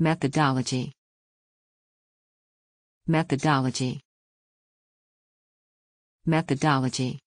Methodology Methodology Methodology